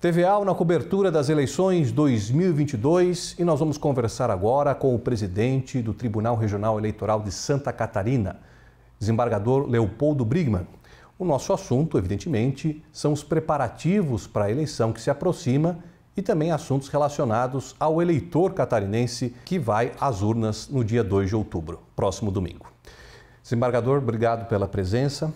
TVA na cobertura das eleições 2022 e nós vamos conversar agora com o presidente do Tribunal Regional Eleitoral de Santa Catarina, desembargador Leopoldo Brigman. O nosso assunto, evidentemente, são os preparativos para a eleição que se aproxima e também assuntos relacionados ao eleitor catarinense que vai às urnas no dia 2 de outubro, próximo domingo. Desembargador, obrigado pela presença.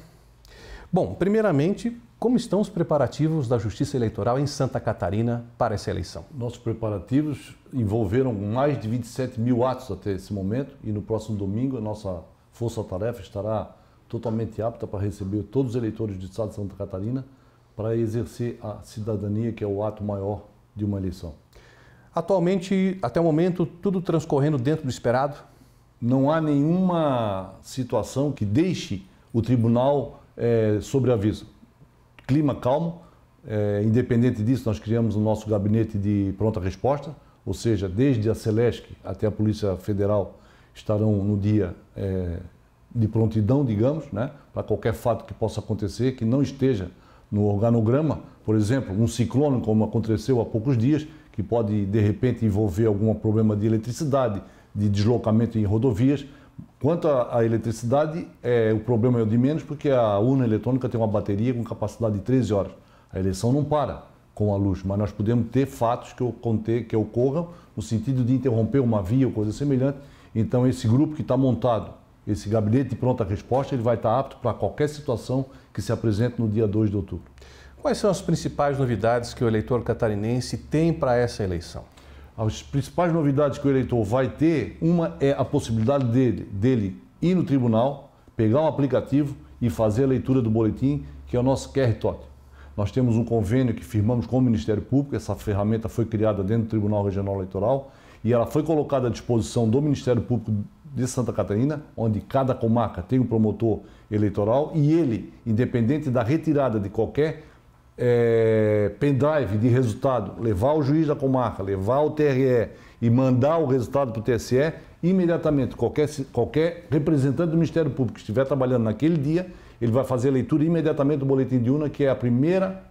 Bom, primeiramente, como estão os preparativos da Justiça Eleitoral em Santa Catarina para essa eleição? Nossos preparativos envolveram mais de 27 mil atos até esse momento e no próximo domingo a nossa força-tarefa estará totalmente apta para receber todos os eleitores do Estado de Santa Catarina para exercer a cidadania, que é o ato maior de uma eleição. Atualmente, até o momento, tudo transcorrendo dentro do esperado? não há nenhuma situação que deixe o tribunal é, sobre aviso. Clima calmo, é, independente disso, nós criamos o nosso gabinete de pronta resposta, ou seja, desde a Celesc até a Polícia Federal estarão no dia é, de prontidão, digamos, né, para qualquer fato que possa acontecer, que não esteja no organograma, por exemplo, um ciclone, como aconteceu há poucos dias, que pode de repente envolver algum problema de eletricidade, de deslocamento em rodovias. Quanto à, eletricidade, é, o problema é o de menos, porque a urna eletrônica tem uma bateria com capacidade de 13 horas. A eleição não para com a luz, mas nós podemos ter fatos que, conter, que ocorram no sentido de interromper uma via ou coisa semelhante. Então, esse grupo que está montado, esse gabinete de pronta resposta, ele vai estar tá apto para qualquer situação que se apresente no dia 2 de outubro. Quais são as principais novidades que o eleitor catarinense tem para essa eleição? As principais novidades que o eleitor vai ter, uma é a possibilidade dele, dele ir no tribunal, pegar um aplicativo e fazer a leitura do boletim, que é o nosso QR Toque. Nós temos um convênio que firmamos com o Ministério Público, essa ferramenta foi criada dentro do Tribunal Regional Eleitoral e ela foi colocada à disposição do Ministério Público de Santa Catarina, onde cada comarca tem um promotor eleitoral e ele, independente da retirada de qualquer é, pendrive de resultado, levar o juiz da comarca, levar o TRE e mandar o resultado para o TSE, imediatamente, qualquer, qualquer representante do Ministério Público que estiver trabalhando naquele dia, ele vai fazer a leitura imediatamente do boletim de urna, que é a primeira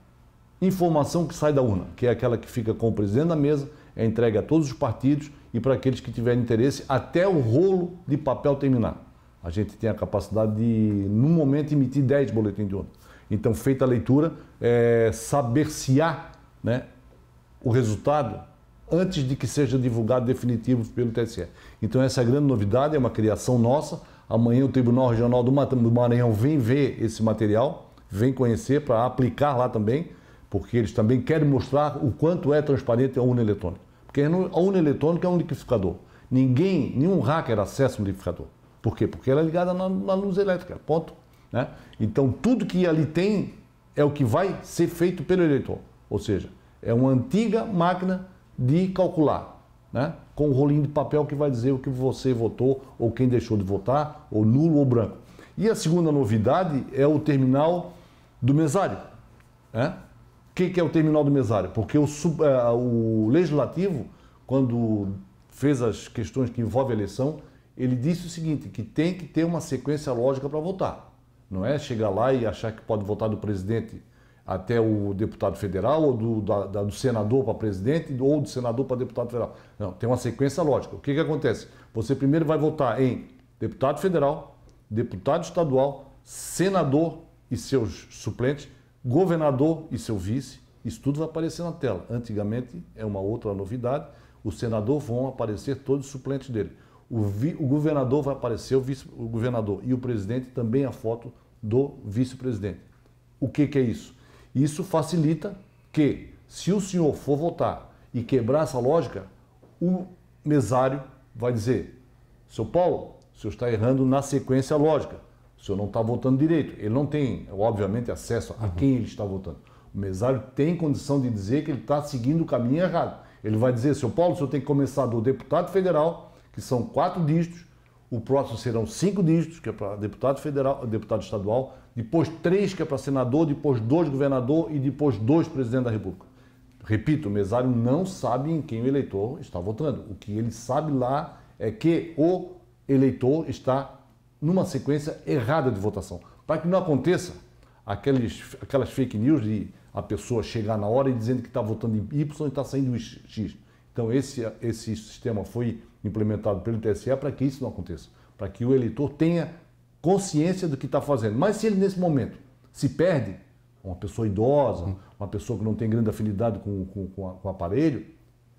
informação que sai da urna, que é aquela que fica com o presidente da mesa, é entregue a todos os partidos e para aqueles que tiverem interesse, até o rolo de papel terminar. A gente tem a capacidade de, no momento, emitir 10 boletins de urna. Então, feita a leitura, é, saber se há né, o resultado antes de que seja divulgado definitivo pelo TSE. Então, essa é a grande novidade, é uma criação nossa. Amanhã o Tribunal Regional do Maranhão vem ver esse material, vem conhecer para aplicar lá também, porque eles também querem mostrar o quanto é transparente a urna eletrônica. Porque a urna eletrônica é um liquidificador. Ninguém, nenhum hacker acessa um liquidificador. Por quê? Porque ela é ligada na, na luz elétrica. Ponto. Né? Então, tudo que ali tem é o que vai ser feito pelo eleitor. Ou seja, é uma antiga máquina de calcular, né? com um rolinho de papel que vai dizer o que você votou, ou quem deixou de votar, ou nulo ou branco. E a segunda novidade é o terminal do mesário. Né? O que, que é o terminal do mesário? Porque o, eh, o legislativo, quando fez as questões que envolvem a eleição, ele disse o seguinte, que tem que ter uma sequência lógica para votar. Não é chegar lá e achar que pode votar do presidente até o deputado federal, ou do, da, da, do senador para presidente, ou do senador para deputado federal. Não, tem uma sequência lógica. O que, que acontece? Você primeiro vai votar em deputado federal, deputado estadual, senador e seus suplentes, governador e seu vice. Isso tudo vai aparecer na tela. Antigamente, é uma outra novidade, o senador vão aparecer todos os suplentes dele. O, vi, o governador vai aparecer, o vice-governador e o presidente também a foto do vice-presidente. O que, que é isso? Isso facilita que, se o senhor for votar e quebrar essa lógica, o mesário vai dizer: seu Paulo, o senhor está errando na sequência lógica. O senhor não está votando direito. Ele não tem, obviamente, acesso a uhum. quem ele está votando. O mesário tem condição de dizer que ele está seguindo o caminho errado. Ele vai dizer, seu Paulo, o senhor tem que começar do deputado federal, que são quatro dígitos, o próximo serão cinco dígitos, que é para deputado federal, deputado estadual, depois três, que é para senador, depois dois governador e depois dois presidente da República. Repito, o mesário não sabe em quem o eleitor está votando. O que ele sabe lá é que o eleitor está numa sequência errada de votação. Para que não aconteça aqueles, aquelas fake news de a pessoa chegar na hora e dizendo que está votando em Y e está saindo em X. Então, esse, esse sistema foi implementado pelo TSE para que isso não aconteça, para que o eleitor tenha consciência do que está fazendo. Mas se ele, nesse momento, se perde, uma pessoa idosa, uma pessoa que não tem grande afinidade com, com, com, a, com o aparelho,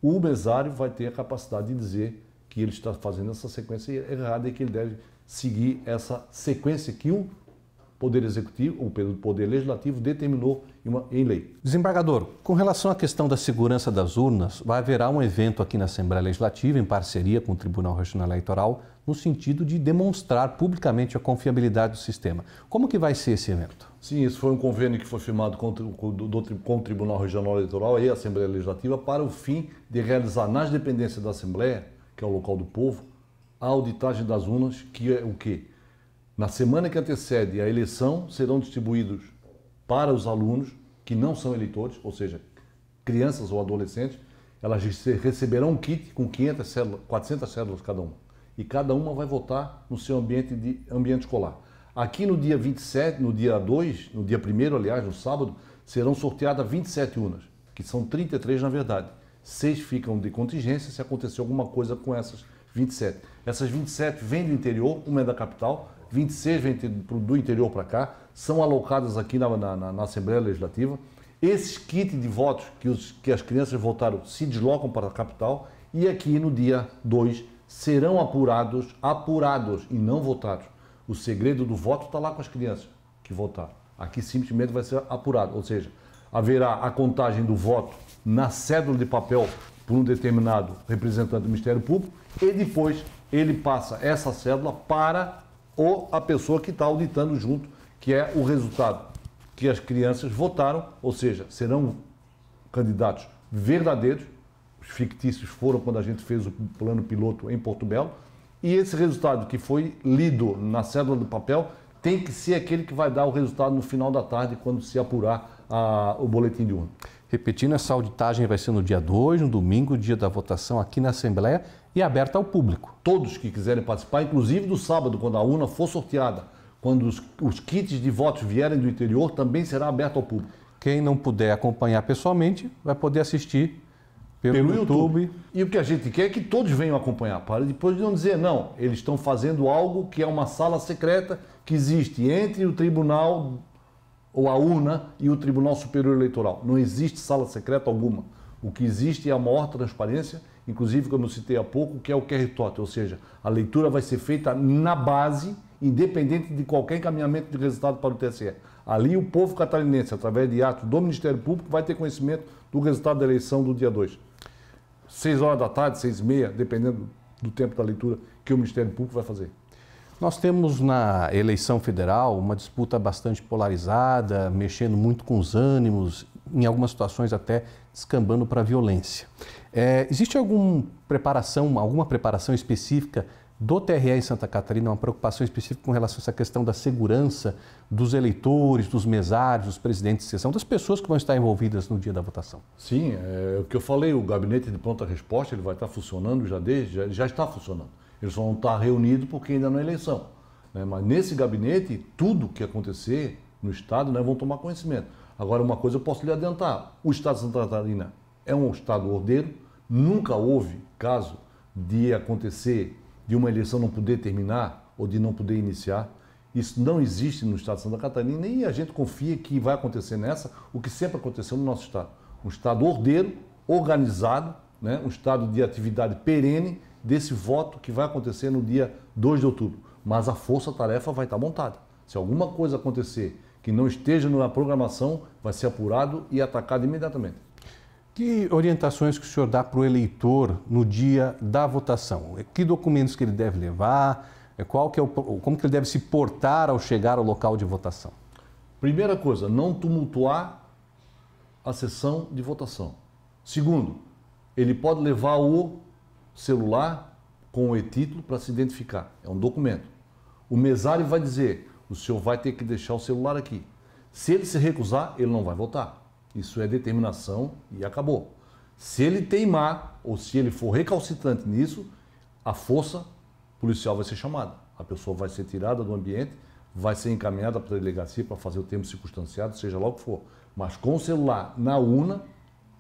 o mesário vai ter a capacidade de dizer que ele está fazendo essa sequência errada e que ele deve seguir essa sequência que o Poder Executivo, o Poder Legislativo determinou em, uma, em, lei. Desembargador, com relação à questão da segurança das urnas, vai haverá um evento aqui na Assembleia Legislativa, em parceria com o Tribunal Regional Eleitoral, no sentido de demonstrar publicamente a confiabilidade do sistema. Como que vai ser esse evento? Sim, isso foi um convênio que foi firmado com, com, com o Tribunal Regional Eleitoral e a Assembleia Legislativa para o fim de realizar nas dependências da Assembleia, que é o local do povo, a auditagem das urnas, que é o quê? Na semana que antecede a eleição, serão distribuídos para os alunos que não são eleitores, ou seja, crianças ou adolescentes, elas receberão um kit com 500 400 células cada uma. E cada uma vai votar no seu ambiente, de, ambiente escolar. Aqui no dia 27, no dia 2, no dia 1 aliás, no sábado, serão sorteadas 27 urnas, que são 33 na verdade. Seis ficam de contingência se acontecer alguma coisa com essas 27. Essas 27 vêm do interior, uma é da capital, 26 vêm do interior para cá, são alocadas aqui na, na, na, Assembleia Legislativa. Esses kits de votos que, os, que as crianças votaram se deslocam para a capital e aqui no dia 2 serão apurados, apurados e não votados. O segredo do voto está lá com as crianças que votaram. Aqui simplesmente vai ser apurado, ou seja, haverá a contagem do voto na cédula de papel por um determinado representante do Ministério Público e depois ele passa essa cédula para ou a pessoa que está auditando junto, que é o resultado que as crianças votaram, ou seja, serão candidatos verdadeiros, os fictícios foram quando a gente fez o plano piloto em Porto Belo, e esse resultado que foi lido na cédula do papel tem que ser aquele que vai dar o resultado no final da tarde, quando se apurar a, o boletim de urna. Repetindo, essa auditagem vai ser no dia 2, no domingo, dia da votação, aqui na Assembleia e aberta ao público. Todos que quiserem participar, inclusive do sábado, quando a urna for sorteada, quando os, os kits de votos vierem do interior, também será aberto ao público. Quem não puder acompanhar pessoalmente vai poder assistir pelo, pelo YouTube. YouTube. E o que a gente quer é que todos venham acompanhar, para depois de não dizer não, eles estão fazendo algo que é uma sala secreta que existe entre o tribunal ou a urna e o Tribunal Superior Eleitoral. Não existe sala secreta alguma. O que existe é a maior transparência inclusive como eu citei há pouco, que é o QR Tot, ou seja, a leitura vai ser feita na base, independente de qualquer encaminhamento de resultado para o TSE. Ali o povo catarinense, através de ato do Ministério Público, vai ter conhecimento do resultado da eleição do dia 2. Seis horas da tarde, seis e meia, dependendo do tempo da leitura que o Ministério Público vai fazer. Nós temos na eleição federal uma disputa bastante polarizada, mexendo muito com os ânimos em algumas situações até descambando para a violência. É, existe alguma preparação, alguma preparação específica do TRE em Santa Catarina, uma preocupação específica com relação a essa questão da segurança dos eleitores, dos mesários, dos presidentes de sessão, das pessoas que vão estar envolvidas no dia da votação? Sim, é, é, o que eu falei, o gabinete de pronta resposta ele vai estar funcionando já desde, já, já está funcionando. Ele só não está reunido porque ainda não é eleição. Né? Mas nesse gabinete, tudo que acontecer no Estado, nós né, vamos tomar conhecimento. Agora, uma coisa eu posso lhe adiantar: o Estado de Santa Catarina é um Estado ordeiro, nunca houve caso de acontecer de uma eleição não poder terminar ou de não poder iniciar. Isso não existe no Estado de Santa Catarina e a gente confia que vai acontecer nessa o que sempre aconteceu no nosso Estado. Um Estado ordeiro, organizado, né? um Estado de atividade perene desse voto que vai acontecer no dia 2 de outubro. Mas a força-tarefa vai estar montada. Se alguma coisa acontecer que não esteja na programação vai ser apurado e atacado imediatamente. Que orientações que o senhor dá para o eleitor no dia da votação? Que documentos que ele deve levar? Qual que é o, como que ele deve se portar ao chegar ao local de votação? Primeira coisa, não tumultuar a sessão de votação. Segundo, ele pode levar o celular com o e-título para se identificar. É um documento. O mesário vai dizer o senhor vai ter que deixar o celular aqui. Se ele se recusar, ele não vai votar. Isso é determinação e acabou. Se ele teimar ou se ele for recalcitrante nisso, a força policial vai ser chamada. A pessoa vai ser tirada do ambiente, vai ser encaminhada para a delegacia para fazer o tempo circunstanciado, seja lá o que for. Mas com o celular na urna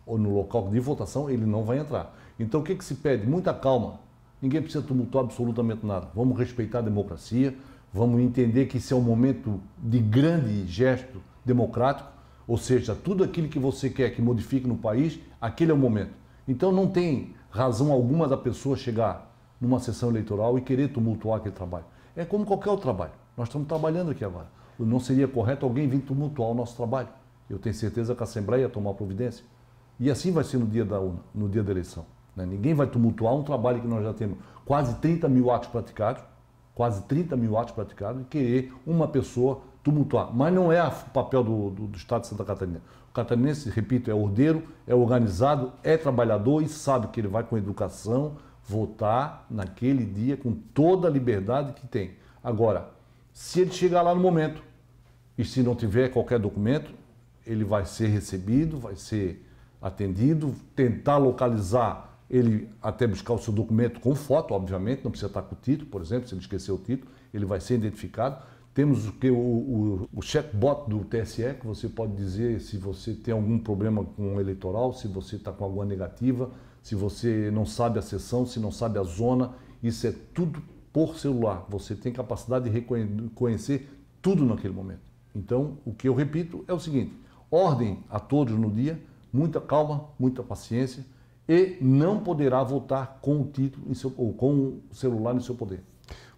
ou no local de votação, ele não vai entrar. Então o que, é que se pede? Muita calma. Ninguém precisa tumultuar absolutamente nada. Vamos respeitar a democracia, vamos entender que isso é um momento de grande gesto democrático, ou seja, tudo aquilo que você quer que modifique no país, aquele é o momento. Então não tem razão alguma da pessoa chegar numa sessão eleitoral e querer tumultuar aquele trabalho. É como qualquer outro trabalho. Nós estamos trabalhando aqui agora. Não seria correto alguém vir tumultuar o nosso trabalho. Eu tenho certeza que a Assembleia ia tomar providência. E assim vai ser no dia da, no dia da eleição. Né? Ninguém vai tumultuar um trabalho que nós já temos quase 30 mil atos praticados, quase 30 mil atos praticados e querer uma pessoa tumultuar. Mas não é o papel do, do, do, Estado de Santa Catarina. O catarinense, repito, é ordeiro, é organizado, é trabalhador e sabe que ele vai com educação votar naquele dia com toda a liberdade que tem. Agora, se ele chegar lá no momento e se não tiver qualquer documento, ele vai ser recebido, vai ser atendido, tentar localizar ele até buscar o seu documento com foto, obviamente, não precisa estar com o título, por exemplo, se ele esquecer o título, ele vai ser identificado. Temos o que o, o, o chatbot do TSE, que você pode dizer se você tem algum problema com o eleitoral, se você está com alguma negativa, se você não sabe a sessão, se não sabe a zona, isso é tudo por celular. Você tem capacidade de reconhecer tudo naquele momento. Então, o que eu repito é o seguinte: ordem a todos no dia, muita calma, muita paciência, e não poderá votar com o título seu, ou com o celular em seu poder.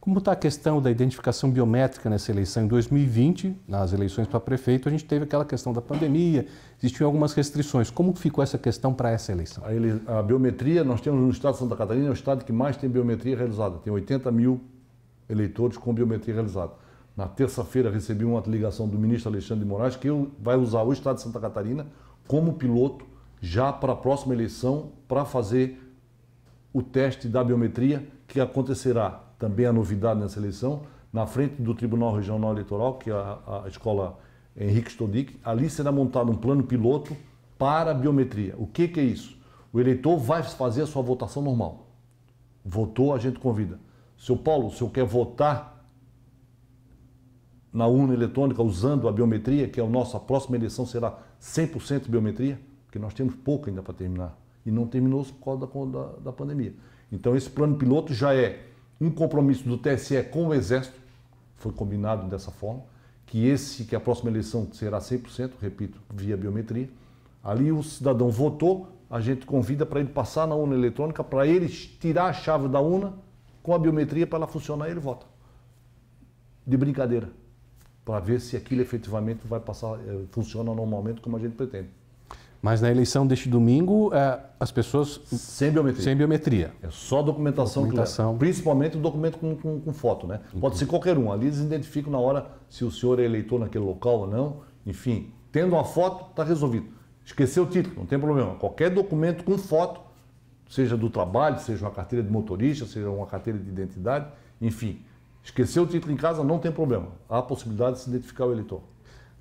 Como está a questão da identificação biométrica nessa eleição? Em 2020, nas eleições para prefeito, a gente teve aquela questão da pandemia, existiam algumas restrições. Como ficou essa questão para essa eleição? A, ele, a biometria, nós temos no estado de Santa Catarina, é o estado que mais tem biometria realizada. Tem 80 mil eleitores com biometria realizada. Na terça-feira recebi uma ligação do ministro Alexandre de Moraes que vai usar o estado de Santa Catarina como piloto já para a próxima eleição para fazer o teste da biometria, que acontecerá também a novidade nessa eleição, na frente do Tribunal Regional Eleitoral, que é a, a escola Henrique Stodic. Ali será montado um plano piloto para a biometria. O que, que é isso? O eleitor vai fazer a sua votação normal. Votou, a gente convida. Seu Paulo, o senhor quer votar na urna eletrônica usando a biometria, que é a nossa próxima eleição será 100% biometria? porque nós temos pouco ainda para terminar. E não terminou por causa da, da, da pandemia. Então, esse plano piloto já é um compromisso do TSE com o Exército, foi combinado dessa forma, que esse que a próxima eleição será 100%, repito, via biometria. Ali o cidadão votou, a gente convida para ele passar na urna eletrônica, para ele tirar a chave da urna com a biometria para ela funcionar, ele vota. De brincadeira, para ver se aquilo efetivamente vai passar, eh, funciona normalmente como a gente pretende. Mas na eleição deste domingo, é, as pessoas. Sem biometria. Sem biometria. É só documentação, é. documentação. principalmente o documento com, com, com foto, né? Pode ser qualquer um. Ali eles identificam na hora se o senhor é eleitor naquele local ou não. Enfim, tendo uma foto, está resolvido. Esqueceu o título, não tem problema. Qualquer documento com foto, seja do trabalho, seja uma carteira de motorista, seja uma carteira de identidade, enfim. Esqueceu o título em casa, não tem problema. Há a possibilidade de se identificar o eleitor.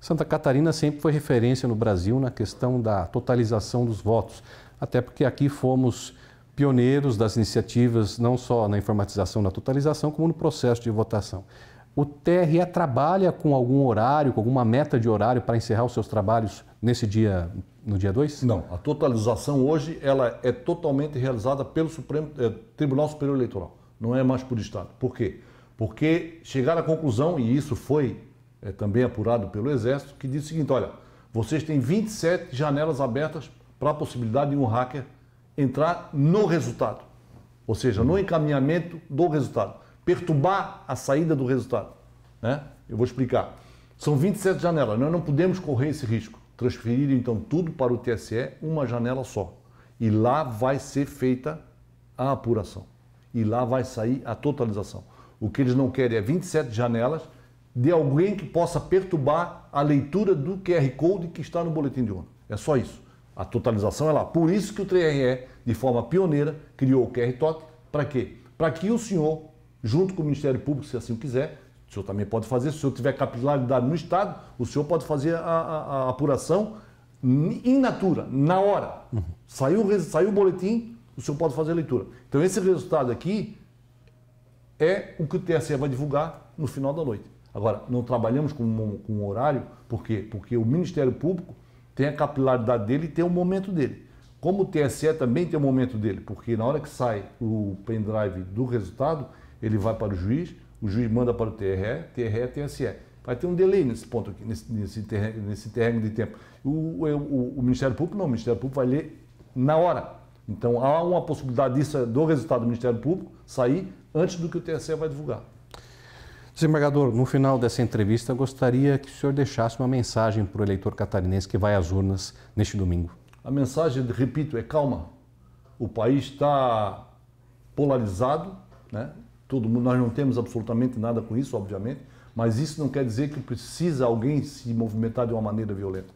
Santa Catarina sempre foi referência no Brasil na questão da totalização dos votos, até porque aqui fomos pioneiros das iniciativas não só na informatização da totalização, como no processo de votação. O TRE trabalha com algum horário, com alguma meta de horário para encerrar os seus trabalhos nesse dia, no dia 2? Não, a totalização hoje ela é totalmente realizada pelo Supremo eh, Tribunal Superior Eleitoral, não é mais por Estado. Por quê? Porque chegar à conclusão, e isso foi é, também apurado pelo Exército, que diz o seguinte: olha, vocês têm 27 janelas abertas para a possibilidade de um hacker entrar no resultado, ou seja, no encaminhamento do resultado, perturbar a saída do resultado. Né? Eu vou explicar. São 27 janelas, nós não podemos correr esse risco. Transferir então tudo para o TSE, uma janela só. E lá vai ser feita a apuração. E lá vai sair a totalização. O que eles não querem é 27 janelas de alguém que possa perturbar a leitura do QR Code que está no boletim de ONU. É só isso. A totalização é lá. Por isso que o TRE, de forma pioneira, criou o QR TOC. Para quê? Para que o senhor, junto com o Ministério Público, se assim quiser, o senhor também pode fazer, se o senhor tiver capilaridade no Estado, o senhor pode fazer a, a, a apuração in natura, na hora. Uhum. Saiu, saiu o boletim, o senhor pode fazer a leitura. Então, esse resultado aqui é o que o TSE vai divulgar no final da noite. Agora, não trabalhamos com um, com um horário, por quê? Porque o Ministério Público tem a capilaridade dele e tem o momento dele. Como o TSE também tem o momento dele, porque na hora que sai o pendrive do resultado, ele vai para o juiz, o juiz manda para o TRE, TRE, TSE. Vai ter um delay nesse ponto aqui, nesse, nesse, terreno de tempo. O, o, o, Ministério Público não, o Ministério Público vai ler na hora. Então há uma possibilidade disso, do resultado do Ministério Público sair antes do que o TSE vai divulgar. Desembargador, no final dessa entrevista, gostaria que o senhor deixasse uma mensagem para o eleitor catarinense que vai às urnas neste domingo. A mensagem, repito, é calma. O país está polarizado, né? Todo mundo, nós não temos absolutamente nada com isso, obviamente, mas isso não quer dizer que precisa alguém se movimentar de uma maneira violenta.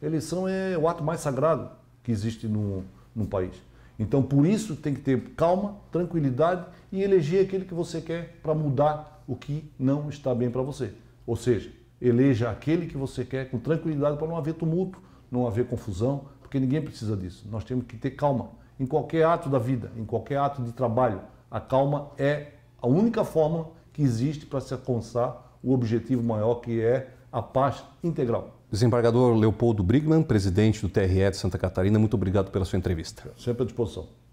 A eleição é o ato mais sagrado que existe num, num país. Então, por isso, tem que ter calma, tranquilidade e eleger aquele que você quer para mudar o que não está bem para você. Ou seja, eleja aquele que você quer com tranquilidade para não haver tumulto, não haver confusão, porque ninguém precisa disso. Nós temos que ter calma em qualquer ato da vida, em qualquer ato de trabalho. A calma é a única forma que existe para se alcançar o objetivo maior que é a paz integral. Desembargador Leopoldo Brigman, presidente do TRE de Santa Catarina, muito obrigado pela sua entrevista. Sempre à disposição.